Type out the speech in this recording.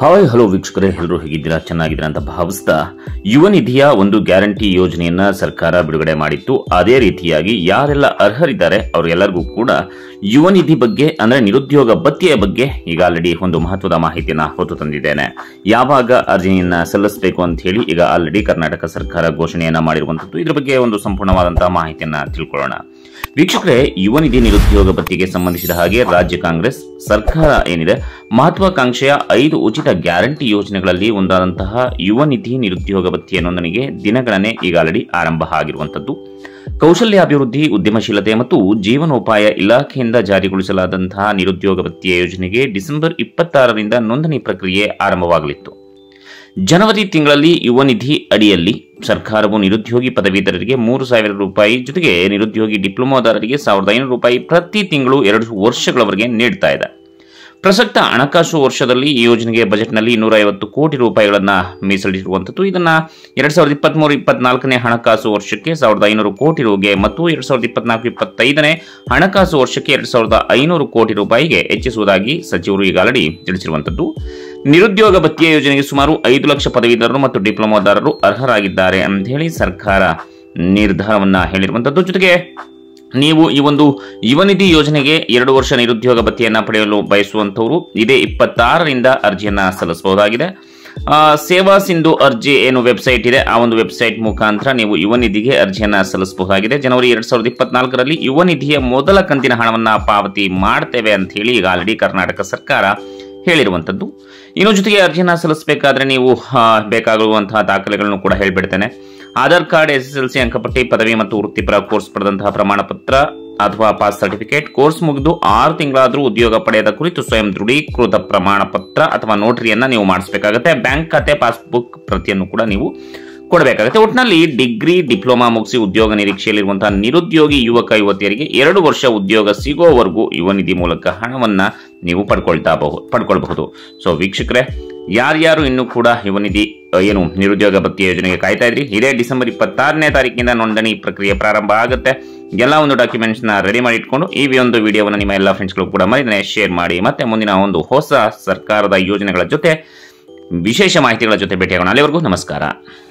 hi hello ವೀಕ್ಷಕರೇ ಎಲ್ಲರೂ ಹೇಗಿದ್ದೀರಾ ಚೆನ್ನಾಗಿದ್ದೀರಾ ಅಂತ ಭಾವಿಸ್ತಾ ಯುವ ನಿಧಿಯ ಒಂದು ಗ್ಯಾರಂಟಿ ಯೋಜನೆಯನ್ನ ಸರ್ಕಾರ ಬಿಡುಗಡೆ ಮಾಡಿತ್ತು ಅದೇ ರೀತಿಯಾಗಿ ಯಾರೆಲ್ಲ ಅರ್ಹರಿದ್ದಾರೆ ಅವರೆಲ್ಲರಿಗೂ ಕೂಡ ಯುವ ನಿಧಿ ಬಗ್ಗೆ ಅಂದ್ರೆ ನಿರುದ್ಯೋಗ ಭತ್ಯೆಯ ಬಗ್ಗೆ ಈಗ ಆಲ್ರೆಡಿ ಒಂದು ಮಹತ್ವದ ಮಾಹಿತಿಯನ್ನ ಹೊತ್ತು ತಂದಿದ್ದೇನೆ ಯಾವಾಗ ಅರ್ಜಿಯನ್ನ ಸಲ್ಲಿಸಬೇಕು ಅಂತ ಹೇಳಿ ಈಗ ಆಲ್ರೆಡಿ ಕರ್ನಾಟಕ ಸರ್ಕಾರ ಘೋಷಣೆಯನ್ನ ಮಾಡಿರುವಂತದ್ದು ಇದ್ರ ಬಗ್ಗೆ ಒಂದು ಸಂಪೂರ್ಣವಾದಂತಹ ಮಾಹಿತಿಯನ್ನ ತಿಳ್ಕೊಳ್ಳೋಣ ವೀಕ್ಷಕರೇ ಯುವ ನಿಧಿ ನಿರುದ್ಯೋಗ ಭತ್ಯೆಗೆ ಸಂಬಂಧಿಸಿದ ಹಾಗೆ ರಾಜ್ಯ ಕಾಂಗ್ರೆಸ್ ಸರ್ಕಾರ ಏನಿದೆ ಮಹತ್ವಾಕಾಂಕ್ಷೆಯ ಐದು ಉಚಿತ ಗ್ಯಾರಂಟಿ ಯೋಜನೆಗಳಲ್ಲಿ ಒಂದಾದಂತಹ ಯುವ ನಿಧಿ ನಿರುದ್ಯೋಗ ಭತ್ಯೆ ನೋಂದಣಿಗೆ ದಿನಗಣನೆ ಈಗಾಲಡಿ ಆರಂಭ ಆಗಿರುವಂಥದ್ದು ಕೌಶಲ್ಯಾಭಿವೃದ್ಧಿ ಉದ್ಯಮಶೀಲತೆ ಮತ್ತು ಜೀವನೋಪಾಯ ಇಲಾಖೆಯಿಂದ ಜಾರಿಗೊಳಿಸಲಾದಂತಹ ನಿರುದ್ಯೋಗ ಭತ್ಯೆ ಯೋಜನೆಗೆ ಡಿಸೆಂಬರ್ ಇಪ್ಪತ್ತಾರರಿಂದ ನೋಂದಣಿ ಪ್ರಕ್ರಿಯೆ ಆರಂಭವಾಗಲಿತ್ತು ಜನವರಿ ತಿಂಗಳಲ್ಲಿ ಯುವ ನಿಧಿ ಅಡಿಯಲ್ಲಿ ಸರ್ಕಾರವು ನಿರುದ್ಯೋಗಿ ಪದವೀಧರರಿಗೆ ಮೂರು ಸಾವಿರ ರೂಪಾಯಿ ಜೊತೆಗೆ ನಿರುದ್ಯೋಗಿ ಡಿಪ್ಲೊಮಾದಾರರಿಗೆ ಸಾವಿರದ ಐನೂರು ರೂಪಾಯಿ ಪ್ರತಿ ತಿಂಗಳು ಎರಡು ವರ್ಷಗಳವರೆಗೆ ನೀಡ್ತಾ ಇದೆ ಪ್ರಸಕ್ತ ಹಣಕಾಸು ವರ್ಷದಲ್ಲಿ ಈ ಯೋಜನೆಗೆ ಬಜೆಟ್ನಲ್ಲಿ ಇನ್ನೂರ ಐವತ್ತು ಕೋಟಿ ರೂಪಾಯಿಗಳನ್ನು ಮೀಸಲಿರುವಂಥದ್ದು ಇದನ್ನು ಎರಡ್ ಸಾವಿರದ ಇಪ್ಪತ್ತ್ಮೂರು ಇಪ್ಪತ್ತ್ನಾಲ್ಕನೇ ಹಣಕಾಸು ವರ್ಷಕ್ಕೆ ಸಾವಿರದ ಐನೂರು ಕೋಟಿ ರೂಗೆ ಮತ್ತು ಎರಡ್ ಸಾವಿರದ ಇಪ್ಪತ್ನಾಲ್ಕು ಇಪ್ಪತ್ತೈದನೇ ಹಣಕಾಸು ವರ್ಷಕ್ಕೆ ಎರಡು ಸಾವಿರದ ಐನೂರು ಕೋಟಿ ರೂಪಾಯಿಗೆ ಹೆಚ್ಚಿಸುವುದಾಗಿ ಸಚಿವರು ಈಗ ಆಲ್ರೆಡಿ ತಿಳಿಸಿರುವಂಥದ್ದು ನಿರುದ್ಯೋಗ ಭತ್ಯೆ ಯೋಜನೆಗೆ ಸುಮಾರು ಐದು ಲಕ್ಷ ಪದವೀಧರರು ಮತ್ತು ಡಿಪ್ಲೊಮಾದಾರರು ಅರ್ಹರಾಗಿದ್ದಾರೆ ಅಂತ ಹೇಳಿ ಸರ್ಕಾರ ನಿರ್ಧಾರವನ್ನ ಹೇಳಿರುವಂತದ್ದು ಜೊತೆಗೆ ನೀವು ಈ ಒಂದು ಯುವನಿಧಿ ಯೋಜನೆಗೆ ಎರಡು ವರ್ಷ ನಿರುದ್ಯೋಗ ಭತ್ಯೆಯನ್ನು ಪಡೆಯಲು ಬಯಸುವಂಥವರು ಇದೇ ಇಪ್ಪತ್ತಾರರಿಂದ ಅರ್ಜಿಯನ್ನು ಸಲ್ಲಿಸಬಹುದಾಗಿದೆ ಸೇವಾ ಸಿಂಧು ಅರ್ಜಿ ಏನು ವೆಬ್ಸೈಟ್ ಇದೆ ಆ ಒಂದು ವೆಬ್ಸೈಟ್ ಮುಖಾಂತರ ನೀವು ಯುವ ನಿಧಿಗೆ ಅರ್ಜಿಯನ್ನು ಸಲ್ಲಿಸಬಹುದಾಗಿದೆ ಜನವರಿ ಎರಡ್ ಸಾವಿರದ ಇಪ್ಪತ್ನಾಲ್ಕರಲ್ಲಿ ಯುವ ನಿಧಿಯ ಮೊದಲ ಕಂತಿನ ಹಣವನ್ನು ಪಾವತಿ ಮಾಡ್ತೇವೆ ಅಂತ ಹೇಳಿ ಈಗ ಆಲ್ರೆಡಿ ಕರ್ನಾಟಕ ಸರ್ಕಾರ ಹೇಳಿರುವಂಥದ್ದು ಇನ್ನು ಜೊತೆಗೆ ಅರ್ಜಿನ ಸಲ್ಲಿಸಬೇಕಾದ್ರೆ ನೀವು ಬೇಕಾಗುವಂತಹ ದಾಖಲೆಗಳನ್ನು ಕೂಡ ಹೇಳಿಬಿಡ್ತೇನೆ Aadhaar card S S L C ಅಂಕಪಟ್ಟಿ ಪದವಿ ಮತ್ತು ವೃತ್ತಿಪರ ಕೋರ್ಸ್ ಪಡೆದಂತಹ ಪ್ರಮಾಣ ಪತ್ರ ಅಥವಾ ಪಾಸ್ ಸರ್ಟಿಫಿಕೇಟ್ ಕೋರ್ಸ್ ಮುಗಿದು ಆರು ತಿಂಗಳಾದರೂ ಉದ್ಯೋಗ ಪಡೆಯದ ಕುರಿತು ಸ್ವಯಂ ದೃಢೀಕೃತ ಪ್ರಮಾಣ ಪತ್ರ ಅಥವಾ ನೋಟರಿಯನ್ನು ನೀವು ಮಾಡಿಸಬೇಕಾಗುತ್ತೆ ಬ್ಯಾಂಕ್ ಖಾತೆ ಪಾಸ್ಬುಕ್ ಪ್ರತಿಯನ್ನು ಕೂಡ ನೀವು ಕೊಡಬೇಕಾಗುತ್ತೆ ಒಟ್ಟಿನಲ್ಲಿ ಡಿಗ್ರಿ ಡಿಪ್ಲೊಮಾ ಮುಗಿಸಿ ಉದ್ಯೋಗ ನಿರೀಕ್ಷೆಯಲ್ಲಿರುವಂತಹ ನಿರುದ್ಯೋಗಿ ಯುವಕ ಯುವತಿಯರಿಗೆ ಎರಡು ವರ್ಷ ಉದ್ಯೋಗ ಸಿಗೋವರೆಗೂ ಯುವ ನಿಧಿ ಮೂಲಕ ಹಣವನ್ನ ನೀವು ಪಡ್ಕೊಳ್ತಾ ಪಡ್ಕೊಳ್ಬಹುದು ಸೊ ವೀಕ್ಷಕರೇ ಯಾರ್ಯಾರು ಇನ್ನೂ ಕೂಡ ನಿಧಿ ಏನು ನಿರುದ್ಯೋಗ ಭತ್ತಿ ಯೋಜನೆಗೆ ಕಾಯ್ತಾ ಇದ್ರಿ ಇದೇ ಡಿಸೆಂಬರ್ ಇಪ್ಪತ್ತಾರನೇ ತಾರೀಕಿನಿಂದ ನೋಂದಣಿ ಪ್ರಕ್ರಿಯೆ ಪ್ರಾರಂಭ ಆಗುತ್ತೆ ಎಲ್ಲ ಒಂದು ಡಾಕ್ಯುಮೆಂಟ್ಸ್ ನ ರೆಡಿ ಮಾಡಿ ಇಟ್ಕೊಂಡು ಈ ಒಂದು ವಿಡಿಯೋವನ್ನು ನಿಮ್ಮ ಎಲ್ಲ ಫ್ರೆಂಡ್ಸ್ಗಳು ಕೂಡ ಮರಿದನೆ ಶೇರ್ ಮಾಡಿ ಮತ್ತೆ ಮುಂದಿನ ಒಂದು ಹೊಸ ಸರ್ಕಾರದ ಯೋಜನೆಗಳ ಜೊತೆ ವಿಶೇಷ ಮಾಹಿತಿಗಳ ಜೊತೆ ಭೇಟಿಯಾಗೋಣ ಅಲ್ಲಿವರೆಗೂ ನಮಸ್ಕಾರ